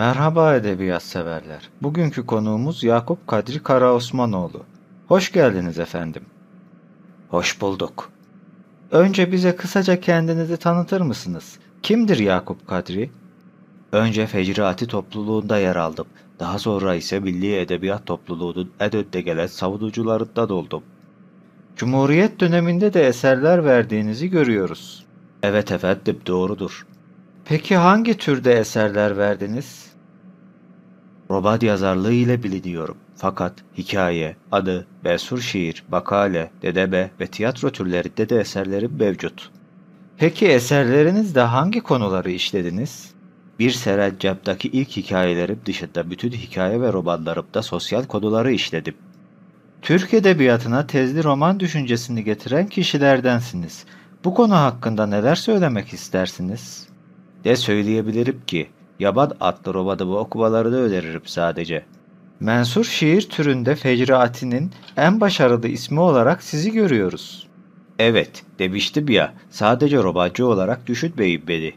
Merhaba edebiyat severler. Bugünkü konuğumuz Yakup Kadri Karaosmanoğlu. Hoş geldiniz efendim. Hoş bulduk. Önce bize kısaca kendinizi tanıtır mısınız? Kimdir Yakup Kadri? Önce Fecrati topluluğunda yer aldım. Daha sonra ise Milli Edebiyat Topluluğu'nun EDÖ'de gelen savunucularında doldum. Cumhuriyet döneminde de eserler verdiğinizi görüyoruz. Evet efendim doğrudur. Peki hangi türde eserler verdiniz? Robat yazarlığı ile biliniyorum. Fakat hikaye, adı, besur şiir, bakale, dedebe ve tiyatro türlerinde de eserlerim mevcut. Peki eserlerinizde hangi konuları işlediniz? Bir Sereccap'taki ilk hikayelerim dışında bütün hikaye ve romanlarımda sosyal konuları işledim. Türk edebiyatına tezli roman düşüncesini getiren kişilerdensiniz. Bu konu hakkında neler söylemek istersiniz? De söyleyebilirim ki, Yabad adlı robada bu da öneririm sadece. Mensur şiir türünde Fecraat'inin en başarılı ismi olarak sizi görüyoruz. Evet, demiştim ya, sadece robacı olarak düşünmeyin beni.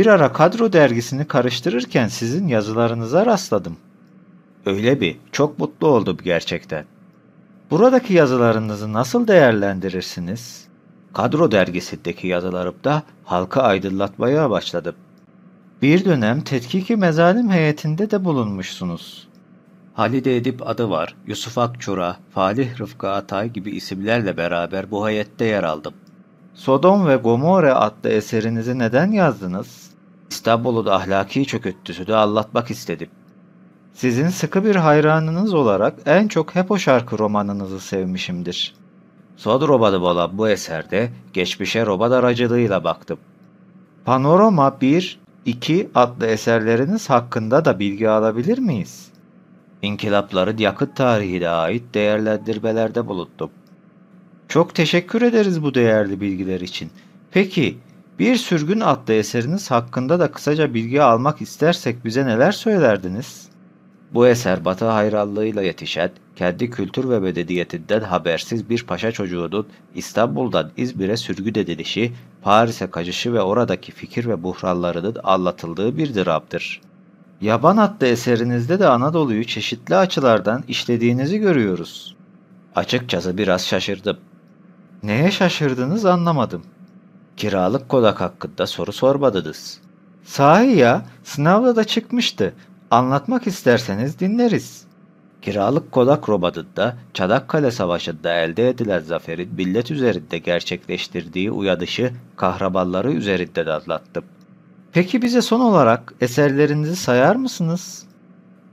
Bir ara kadro dergisini karıştırırken sizin yazılarınıza rastladım. Öyle bir, çok mutlu oldum gerçekten. Buradaki yazılarınızı nasıl değerlendirirsiniz? Kadro dergisindeki yazılarımda halka aydınlatmaya başladım. Bir dönem tetkiki mezalim heyetinde de bulunmuşsunuz. Halide Edip adı var, Yusuf Akçura, Falih Rıfkı Atay gibi isimlerle beraber bu heyette yer aldım. Sodom ve Gomorre adlı eserinizi neden yazdınız? İstanbul'un ahlaki çöküntüsü de anlatmak istedim. Sizin sıkı bir hayranınız olarak en çok hep o şarkı romanınızı sevmişimdir. Sod robanı olan bu eserde geçmişe roban aracılığıyla baktım. Panorama bir 2 adlı eserleriniz hakkında da bilgi alabilir miyiz? İnkılapları yakıt tarihine ait değerlendirmelerde bulundum. Çok teşekkür ederiz bu değerli bilgiler için. Peki, Bir Sürgün adlı eseriniz hakkında da kısaca bilgi almak istersek bize neler söylerdiniz?'' Bu eser Batı hayranlığıyla yetişen, kendi kültür ve medeniyetinden habersiz bir paşa çocuğunun İstanbul'dan İzmir'e sürgü edilişi, Paris'e kaçışı ve oradaki fikir ve buhranlarının anlatıldığı bir dramdır. Yaban adlı eserinizde de Anadolu'yu çeşitli açılardan işlediğinizi görüyoruz. Açıkçası biraz şaşırdım. Neye şaşırdınız anlamadım. Kiralık kodak hakkında soru sormadınız. Sahi ya, sınavda da çıkmıştı. Anlatmak isterseniz dinleriz. Kiralık Kodak Robadı'da Çanakkale Savaşı'nda elde edilen zaferin millet üzerinde gerçekleştirdiği uyanışı kahramanları üzerinde de anlattım. Peki bize son olarak eserlerinizi sayar mısınız?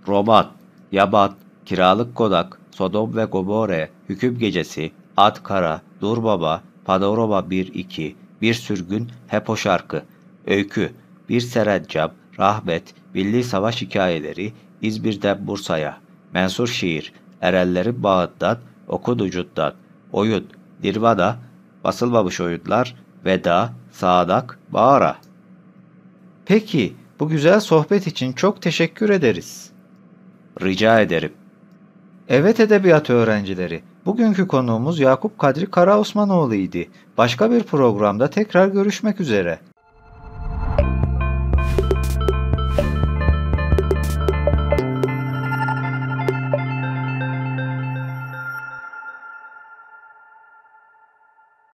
Roman, Yabat, Kiralık Kodak, Sodom ve Gomorre, Hüküm Gecesi, Ad Kara, Dur Baba, Panorama 1-2, Bir Sürgün, Hepo Şarkı, Öykü, Bir Serencam, Rahmet, Milli Savaş Hikayeleri, İzmir'den Bursa'ya, Mensur Şiir, Erelleri Bağdat'tan, Okuducut'tan, Oyun, Dirvada, Basılmamış Oyunlar, Veda, Sadak, Bağara. Peki, bu güzel sohbet için çok teşekkür ederiz. Rica ederim. Evet edebiyat öğrencileri, bugünkü konuğumuz Yakup Kadri Karaosmanoğlu idi. Başka bir programda tekrar görüşmek üzere.